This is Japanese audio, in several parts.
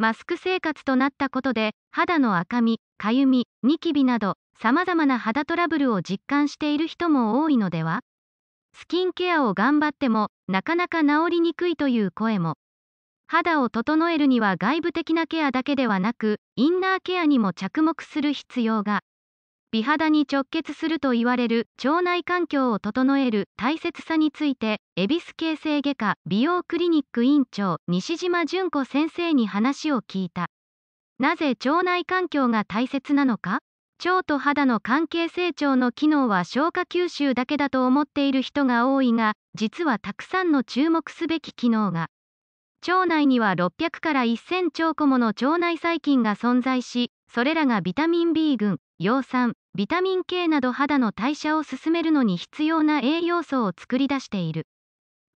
マスク生活となったことで、肌の赤み、かゆみ、ニキビなど、様々な肌トラブルを実感している人も多いのではスキンケアを頑張っても、なかなか治りにくいという声も。肌を整えるには外部的なケアだけではなく、インナーケアにも着目する必要が。美肌に直結すると言われる腸内環境を整える大切さについて、恵比寿形成外科美容クリニック院長西島純子先生に話を聞いた。なぜ腸内環境が大切なのか腸と肌の関係成長の機能は消化吸収だけだと思っている人が多いが、実はたくさんの注目すべき機能が。腸内には600から1000兆個もの腸内細菌が存在し、それらがビタミン B 群、葉酸、ビタミン K など肌の代謝を進めるのに必要な栄養素を作り出している。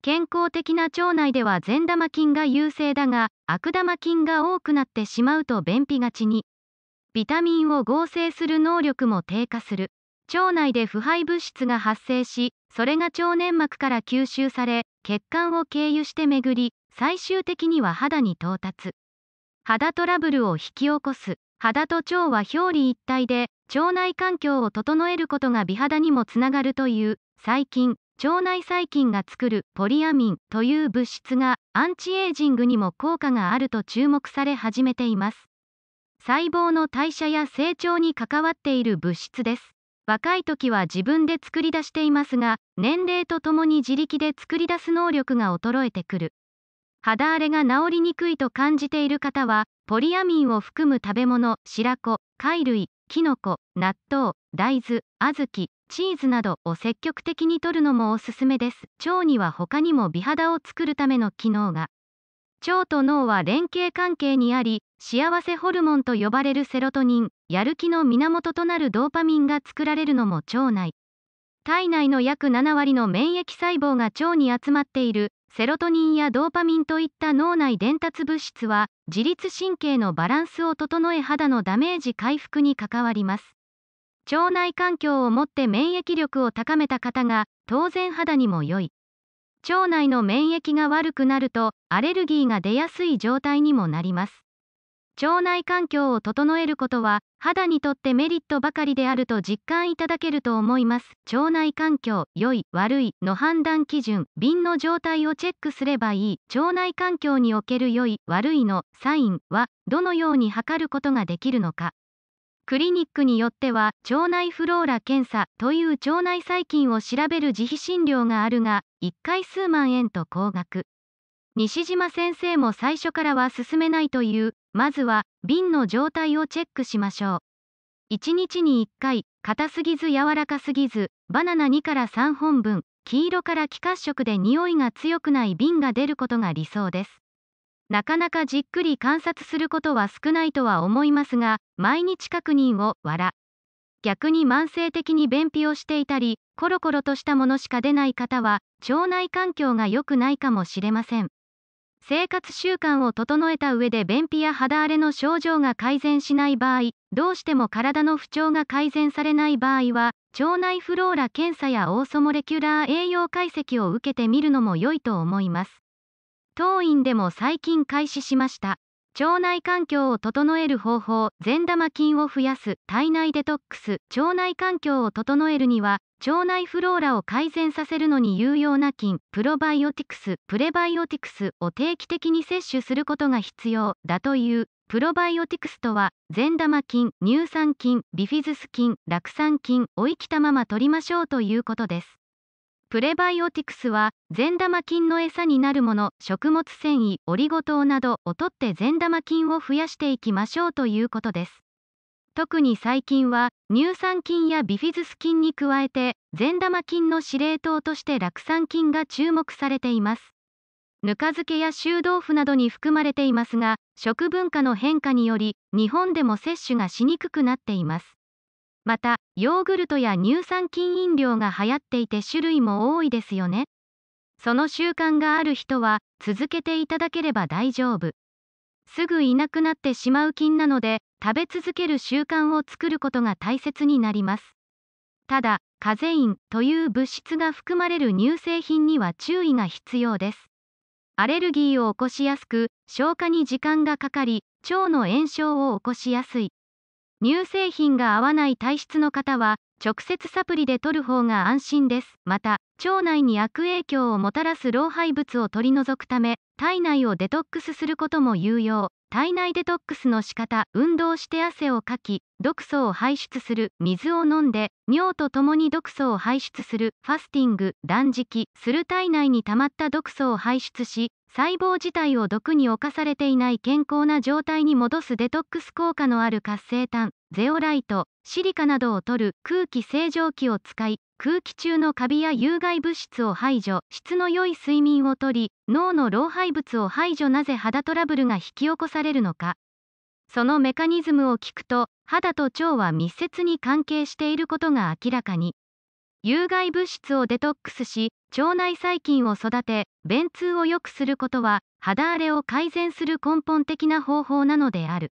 健康的な腸内では善玉菌が優勢だが、悪玉菌が多くなってしまうと便秘がちに。ビタミンを合成する能力も低下する。腸内で腐敗物質が発生し、それが腸粘膜から吸収され、血管を経由して巡り、最終的には肌に到達。肌トラブルを引き起こす。肌と腸は表裏一体で腸内環境を整えることが美肌にもつながるという細菌腸内細菌が作るポリアミンという物質がアンチエイジングにも効果があると注目され始めています細胞の代謝や成長に関わっている物質です若い時は自分で作り出していますが年齢とともに自力で作り出す能力が衰えてくる肌荒れが治りにくいと感じている方は、ポリアミンを含む食べ物、白子、貝類、きのこ、納豆、大豆、小豆、チーズなどを積極的に摂るのもおすすめです。腸には他にも美肌を作るための機能が。腸と脳は連携関係にあり、幸せホルモンと呼ばれるセロトニン、やる気の源となるドーパミンが作られるのも腸内。体内の約7割の免疫細胞が腸に集まっているセロトニンやドーパミンといった脳内伝達物質は自律神経のバランスを整え肌のダメージ回復に関わります腸内環境をもって免疫力を高めた方が当然肌にも良い腸内の免疫が悪くなるとアレルギーが出やすい状態にもなります腸内環境を整えることは肌にとってメリットばかりであると実感いただけると思います腸内環境良い悪いの判断基準瓶の状態をチェックすればいい腸内環境における良い悪いのサインはどのように測ることができるのかクリニックによっては腸内フローラ検査という腸内細菌を調べる自費診療があるが1回数万円と高額西島先生も最初からは進めないというまずは瓶の状態をチェックしましょう。1日に1回、硬すぎず柔らかすぎず、バナナ2から3本分、黄色から気褐色で匂いが強くない瓶が出ることが理想です。なかなかじっくり観察することは少ないとは思いますが、毎日確認を、笑。逆に慢性的に便秘をしていたり、コロコロとしたものしか出ない方は、腸内環境が良くないかもしれません。生活習慣を整えた上で便秘や肌荒れの症状が改善しない場合、どうしても体の不調が改善されない場合は、腸内フローラ検査やオーソモレキュラー栄養解析を受けてみるのも良いと思います。当院でも最近開始しました。腸内環境を整える方法、善玉菌を増やす、体内デトックス、腸内環境を整えるには、腸内フローラを改善させるのに有用な菌、プロバイオティクス、プレバイオティクスを定期的に摂取することが必要だという。プロバイオティクスとは、善玉菌、乳酸菌、ビフィズス菌、酪酸菌を生きたまま取りましょうということです。プレバイオティクスは善玉菌の餌になるもの食物繊維オリゴ糖などをとって善玉菌を増やしていきましょうということです特に最近は乳酸菌やビフィズス菌に加えて善玉菌の司令塔として酪酸菌が注目されていますぬか漬けや臭豆腐などに含まれていますが食文化の変化により日本でも摂取がしにくくなっていますまた、ヨーグルトや乳酸菌飲料が流行っていて種類も多いですよね。その習慣がある人は続けていただければ大丈夫。すぐいなくなってしまう菌なので、食べ続ける習慣を作ることが大切になります。ただ、カゼインという物質が含まれる乳製品には注意が必要です。アレルギーを起こしやすく、消化に時間がかかり、腸の炎症を起こしやすい。乳製品が合わない体質の方は直接サプリで取る方が安心です。また、腸内に悪影響をもたらす老廃物を取り除くため、体内をデトックスすることも有用。体内デトックスの仕方、運動して汗をかき、毒素を排出する、水を飲んで、尿とともに毒素を排出する、ファスティング、断食、する体内に溜まった毒素を排出し、細胞自体を毒に侵されていない健康な状態に戻すデトックス効果のある活性炭。ゼオライト、シリカなどを取る空気清浄機を使い、空気中のカビや有害物質を排除、質の良い睡眠をとり、脳の老廃物を排除なぜ肌トラブルが引き起こされるのか。そのメカニズムを聞くと、肌と腸は密接に関係していることが明らかに。有害物質をデトックスし、腸内細菌を育て、便通を良くすることは、肌荒れを改善する根本的な方法なのである。